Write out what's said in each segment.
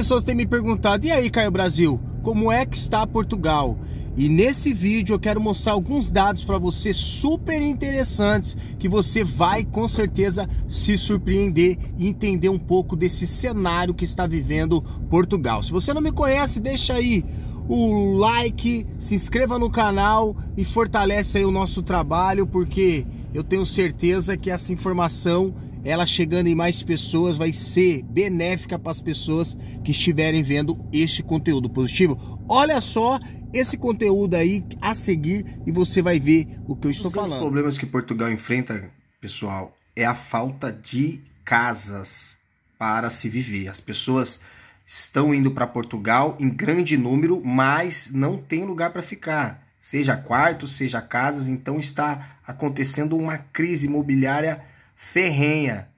pessoas têm me perguntado: e aí, Caio Brasil, como é que está Portugal? E nesse vídeo eu quero mostrar alguns dados para você super interessantes que você vai com certeza se surpreender e entender um pouco desse cenário que está vivendo Portugal. Se você não me conhece, deixa aí o like, se inscreva no canal e fortalece aí o nosso trabalho, porque eu tenho certeza que essa informação ela chegando em mais pessoas vai ser benéfica para as pessoas que estiverem vendo este conteúdo positivo. Olha só esse conteúdo aí a seguir e você vai ver o que eu estou falando. Um dos problemas que Portugal enfrenta, pessoal, é a falta de casas para se viver. As pessoas estão indo para Portugal em grande número, mas não tem lugar para ficar. Seja quartos, seja casas, então está acontecendo uma crise imobiliária ferrenha,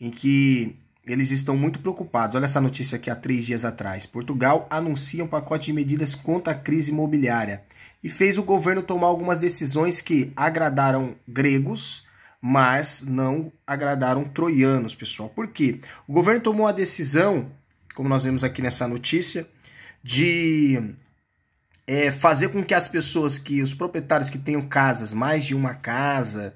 em que eles estão muito preocupados. Olha essa notícia aqui há três dias atrás. Portugal anuncia um pacote de medidas contra a crise imobiliária e fez o governo tomar algumas decisões que agradaram gregos, mas não agradaram troianos, pessoal. Por quê? O governo tomou a decisão, como nós vemos aqui nessa notícia, de é, fazer com que as pessoas que, os proprietários que tenham casas, mais de uma casa,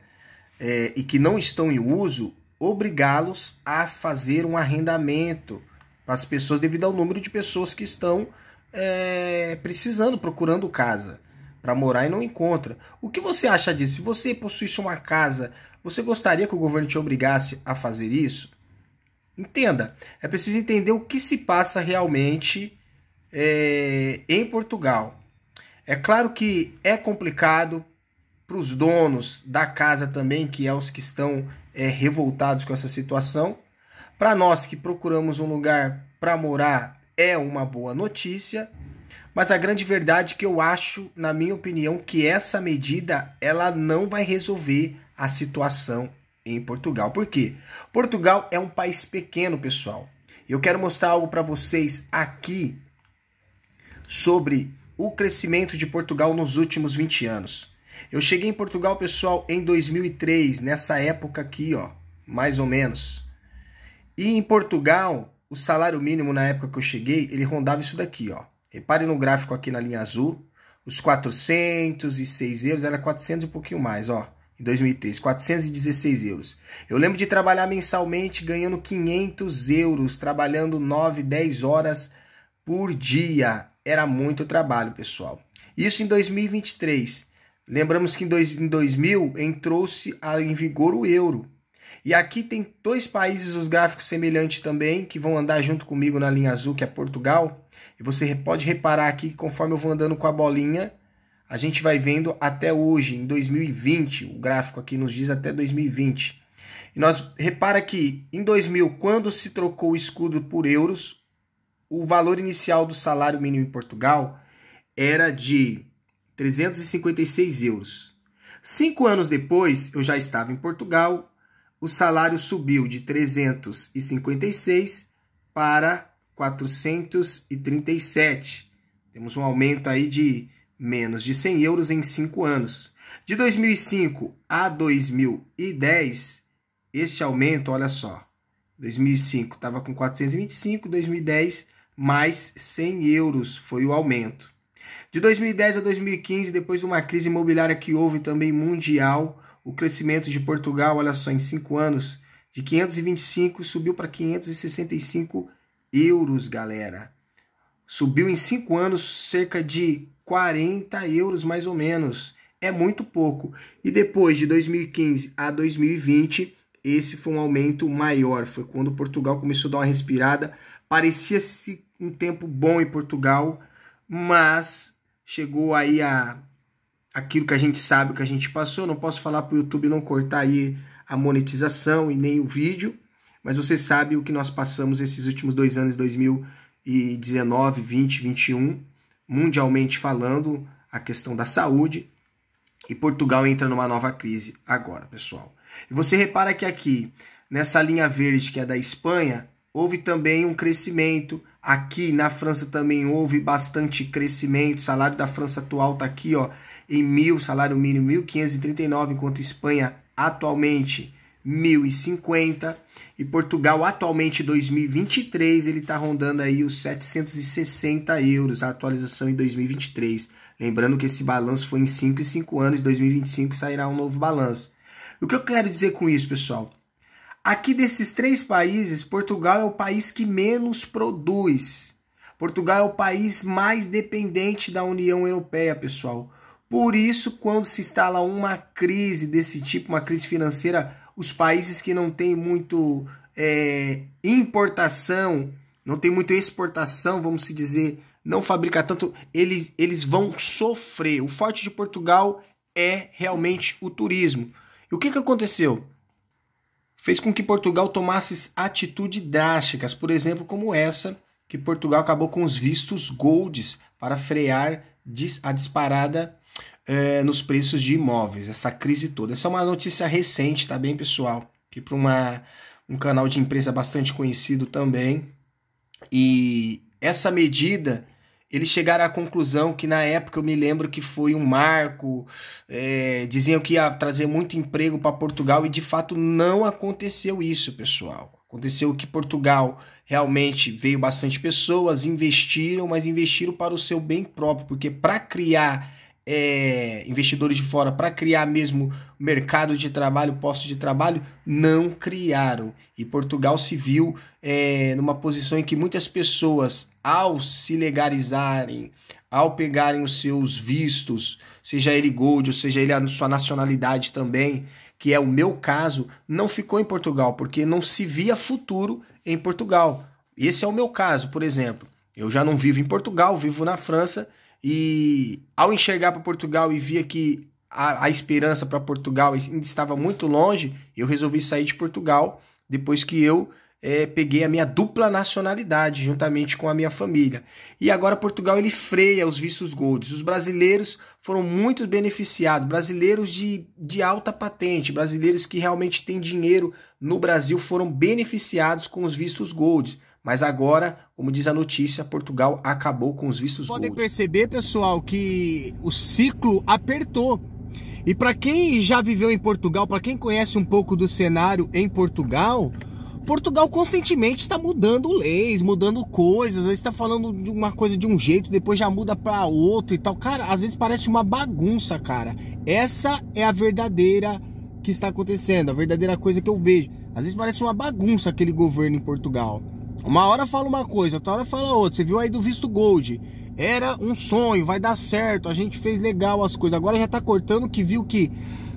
é, e que não estão em uso, obrigá-los a fazer um arrendamento para as pessoas devido ao número de pessoas que estão é, precisando, procurando casa para morar e não encontra. O que você acha disso? Se você possuísse uma casa, você gostaria que o governo te obrigasse a fazer isso? Entenda, é preciso entender o que se passa realmente é, em Portugal. É claro que é complicado para os donos da casa também, que é os que estão é, revoltados com essa situação. Para nós que procuramos um lugar para morar, é uma boa notícia. Mas a grande verdade é que eu acho, na minha opinião, que essa medida ela não vai resolver a situação em Portugal. Por quê? Portugal é um país pequeno, pessoal. Eu quero mostrar algo para vocês aqui sobre o crescimento de Portugal nos últimos 20 anos. Eu cheguei em Portugal, pessoal, em 2003, nessa época aqui, ó, mais ou menos. E em Portugal, o salário mínimo na época que eu cheguei, ele rondava isso daqui, ó. Repare no gráfico aqui na linha azul, os 406 euros, era 400 e um pouquinho mais, ó, em 2003, 416 euros. Eu lembro de trabalhar mensalmente ganhando 500 euros, trabalhando 9, 10 horas por dia. Era muito trabalho, pessoal. Isso em 2023. Lembramos que em, dois, em 2000 entrou-se em vigor o euro. E aqui tem dois países, os gráficos semelhantes também, que vão andar junto comigo na linha azul, que é Portugal. E você pode reparar aqui, conforme eu vou andando com a bolinha, a gente vai vendo até hoje, em 2020. O gráfico aqui nos diz até 2020. E nós repara que em 2000, quando se trocou o escudo por euros, o valor inicial do salário mínimo em Portugal era de 356 euros. Cinco anos depois, eu já estava em Portugal, o salário subiu de 356 para 437. Temos um aumento aí de menos de 100 euros em cinco anos. De 2005 a 2010, este aumento, olha só, 2005 estava com 425, 2010 mais 100 euros foi o aumento. De 2010 a 2015, depois de uma crise imobiliária que houve também mundial, o crescimento de Portugal, olha só, em cinco anos, de 525 subiu para 565 euros, galera. Subiu em cinco anos cerca de 40 euros mais ou menos. É muito pouco. E depois de 2015 a 2020, esse foi um aumento maior. Foi quando Portugal começou a dar uma respirada. Parecia-se um tempo bom em Portugal mas chegou aí a aquilo que a gente sabe que a gente passou. Não posso falar para o YouTube não cortar aí a monetização e nem o vídeo, mas você sabe o que nós passamos esses últimos dois anos, 2019, 20, 21, mundialmente falando, a questão da saúde. E Portugal entra numa nova crise agora, pessoal. E você repara que aqui, nessa linha verde que é da Espanha, houve também um crescimento Aqui na França também houve bastante crescimento. O salário da França atual está aqui ó, em mil, salário mínimo 1.539, enquanto Espanha atualmente 1.050. E Portugal atualmente 2023 ele está rondando aí os 760 euros, a atualização em 2023. Lembrando que esse balanço foi em 5 e 5 anos, 2025 sairá um novo balanço. O que eu quero dizer com isso, pessoal? Aqui desses três países, Portugal é o país que menos produz. Portugal é o país mais dependente da União Europeia, pessoal. Por isso, quando se instala uma crise desse tipo, uma crise financeira, os países que não têm muito é, importação, não tem muito exportação, vamos se dizer, não fabrica tanto, eles, eles vão sofrer. O forte de Portugal é realmente o turismo. E o que, que aconteceu? fez com que Portugal tomasse atitudes drásticas, por exemplo, como essa, que Portugal acabou com os vistos golds para frear a disparada eh, nos preços de imóveis, essa crise toda. Essa é uma notícia recente, tá bem, pessoal? Que para uma um canal de imprensa bastante conhecido também. E essa medida eles chegaram à conclusão que na época eu me lembro que foi um marco, é, diziam que ia trazer muito emprego para Portugal e de fato não aconteceu isso, pessoal. Aconteceu que Portugal realmente veio bastante pessoas, investiram, mas investiram para o seu bem próprio, porque para criar é, investidores de fora para criar mesmo mercado de trabalho, posto de trabalho, não criaram. E Portugal se viu é, numa posição em que muitas pessoas, ao se legalizarem, ao pegarem os seus vistos, seja ele gold, ou seja ele a sua nacionalidade também, que é o meu caso, não ficou em Portugal, porque não se via futuro em Portugal. Esse é o meu caso, por exemplo. Eu já não vivo em Portugal, vivo na França e ao enxergar para Portugal e via que a, a esperança para Portugal ainda estava muito longe, eu resolvi sair de Portugal depois que eu é, peguei a minha dupla nacionalidade juntamente com a minha família. E agora Portugal ele freia os vistos golds. Os brasileiros foram muito beneficiados, brasileiros de, de alta patente, brasileiros que realmente têm dinheiro no Brasil foram beneficiados com os vistos golds. Mas agora, como diz a notícia, Portugal acabou com os vistos Podem gold. perceber, pessoal, que o ciclo apertou. E para quem já viveu em Portugal, para quem conhece um pouco do cenário em Portugal, Portugal constantemente está mudando leis, mudando coisas. está falando de uma coisa de um jeito, depois já muda para outro e tal. Cara, às vezes parece uma bagunça, cara. Essa é a verdadeira que está acontecendo, a verdadeira coisa que eu vejo. Às vezes parece uma bagunça aquele governo em Portugal. Uma hora fala uma coisa, outra hora fala outra. Você viu aí do visto gold. Era um sonho, vai dar certo. A gente fez legal as coisas. Agora já tá cortando que viu que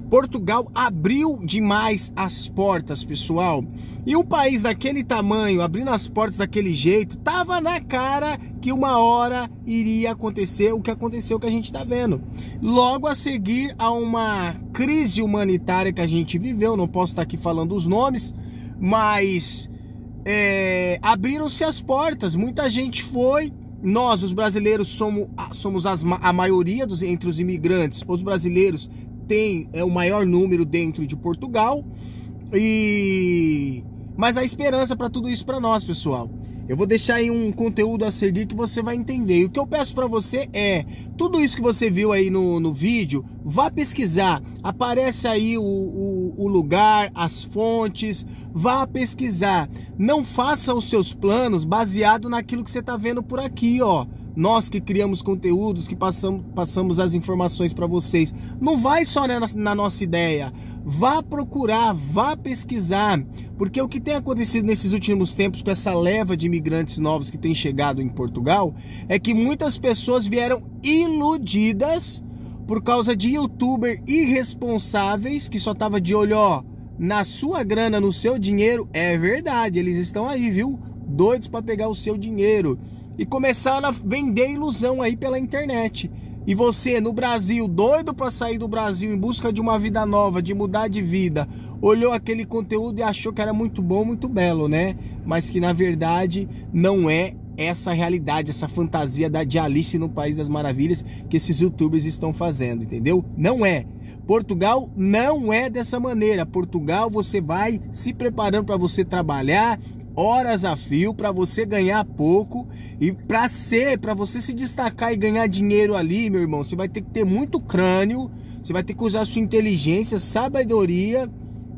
Portugal abriu demais as portas, pessoal. E um país daquele tamanho, abrindo as portas daquele jeito, tava na cara que uma hora iria acontecer o que aconteceu que a gente está vendo. Logo a seguir a uma crise humanitária que a gente viveu, não posso estar aqui falando os nomes, mas é, abriram-se as portas, muita gente foi. Nós, os brasileiros, somos, somos as, a maioria dos, entre os imigrantes. Os brasileiros têm é, o maior número dentro de Portugal. E mas a esperança para tudo isso para nós, pessoal. Eu vou deixar aí um conteúdo a seguir que você vai entender. E o que eu peço para você é, tudo isso que você viu aí no, no vídeo, vá pesquisar. Aparece aí o, o, o lugar, as fontes, vá pesquisar. Não faça os seus planos baseado naquilo que você está vendo por aqui, ó nós que criamos conteúdos, que passamos, passamos as informações para vocês. Não vai só na, na nossa ideia, vá procurar, vá pesquisar, porque o que tem acontecido nesses últimos tempos com essa leva de imigrantes novos que tem chegado em Portugal é que muitas pessoas vieram iludidas por causa de youtuber irresponsáveis que só tava de olho, ó, na sua grana, no seu dinheiro. É verdade, eles estão aí, viu? Doidos para pegar o seu dinheiro e começaram a vender ilusão aí pela internet. E você no Brasil, doido para sair do Brasil em busca de uma vida nova, de mudar de vida, olhou aquele conteúdo e achou que era muito bom, muito belo, né? Mas que na verdade não é essa realidade, essa fantasia da de Alice no País das Maravilhas que esses youtubers estão fazendo, entendeu? Não é. Portugal não é dessa maneira. Portugal você vai se preparando para você trabalhar, horas a fio para você ganhar pouco e para ser, para você se destacar e ganhar dinheiro ali, meu irmão, você vai ter que ter muito crânio, você vai ter que usar sua inteligência, sabedoria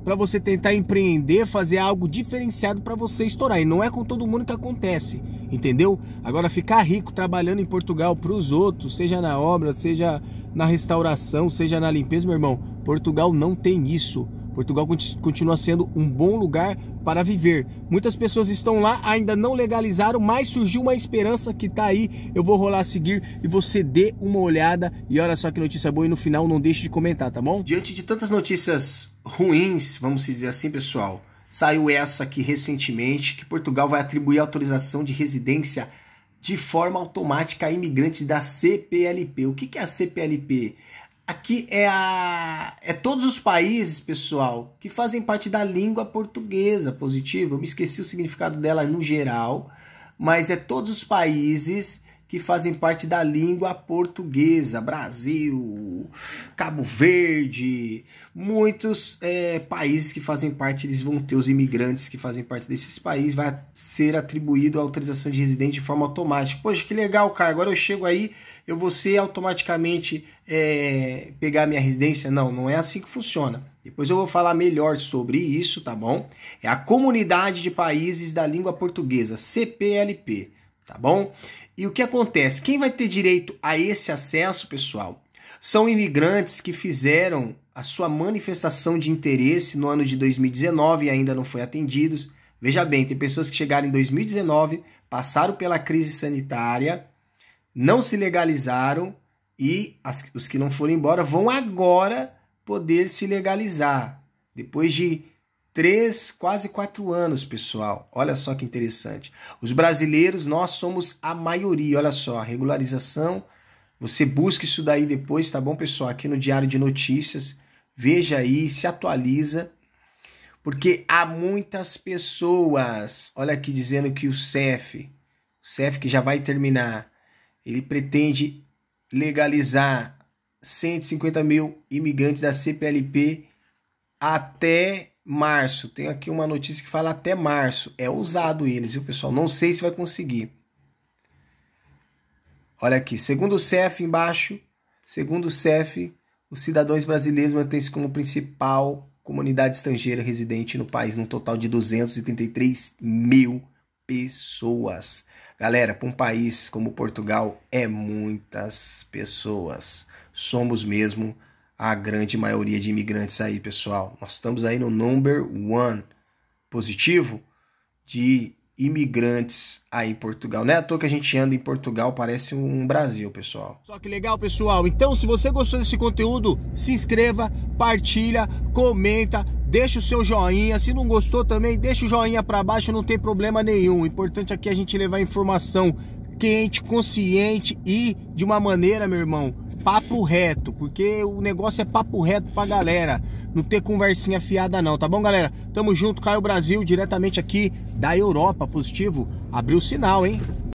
para você tentar empreender, fazer algo diferenciado para você estourar. E não é com todo mundo que acontece, entendeu? Agora ficar rico trabalhando em Portugal para os outros, seja na obra, seja na restauração, seja na limpeza, meu irmão, Portugal não tem isso. Portugal continua sendo um bom lugar para viver. Muitas pessoas estão lá, ainda não legalizaram, mas surgiu uma esperança que está aí. Eu vou rolar a seguir e você dê uma olhada. E olha só que notícia boa e no final não deixe de comentar, tá bom? Diante de tantas notícias ruins, vamos dizer assim, pessoal, saiu essa aqui recentemente que Portugal vai atribuir autorização de residência de forma automática a imigrantes da CPLP. O que é a CPLP? Aqui é, a, é todos os países, pessoal, que fazem parte da língua portuguesa, positivo. Eu me esqueci o significado dela no geral, mas é todos os países que fazem parte da língua portuguesa. Brasil, Cabo Verde, muitos é, países que fazem parte, eles vão ter os imigrantes que fazem parte desses países, vai ser atribuído a autorização de residente de forma automática. Poxa, que legal, cara. Agora eu chego aí eu vou ser automaticamente é, pegar minha residência. Não, não é assim que funciona. Depois eu vou falar melhor sobre isso, tá bom? É a Comunidade de Países da Língua Portuguesa, CPLP, tá bom? E o que acontece? Quem vai ter direito a esse acesso, pessoal, são imigrantes que fizeram a sua manifestação de interesse no ano de 2019 e ainda não foram atendidos. Veja bem, tem pessoas que chegaram em 2019, passaram pela crise sanitária, não se legalizaram e as, os que não foram embora vão agora poder se legalizar. Depois de três, quase quatro anos, pessoal. Olha só que interessante. Os brasileiros, nós somos a maioria. Olha só, a regularização. Você busca isso daí depois, tá bom, pessoal? Aqui no Diário de Notícias. Veja aí, se atualiza. Porque há muitas pessoas. Olha aqui dizendo que o CEF, o CEF que já vai terminar ele pretende legalizar 150 mil imigrantes da CPLP até março. Tem aqui uma notícia que fala até março. É usado eles, viu, pessoal? Não sei se vai conseguir. Olha aqui, segundo o CEF embaixo, segundo o CEF, os cidadãos brasileiros mantêm-se como principal comunidade estrangeira residente no país, num total de 233 mil pessoas. Galera, para um país como Portugal é muitas pessoas. Somos mesmo a grande maioria de imigrantes aí, pessoal. Nós estamos aí no number one positivo de imigrantes aí em Portugal. Não é à toa que a gente anda em Portugal, parece um Brasil, pessoal. Só que legal, pessoal. Então, se você gostou desse conteúdo, se inscreva, partilha, comenta, deixa o seu joinha. Se não gostou também, deixa o joinha para baixo, não tem problema nenhum. O importante aqui é a gente levar informação quente, consciente e de uma maneira, meu irmão, papo reto, porque o negócio é papo reto pra galera. Não ter conversinha fiada não, tá bom, galera? Tamo junto, Caio Brasil, diretamente aqui da Europa. Positivo, abriu o sinal, hein?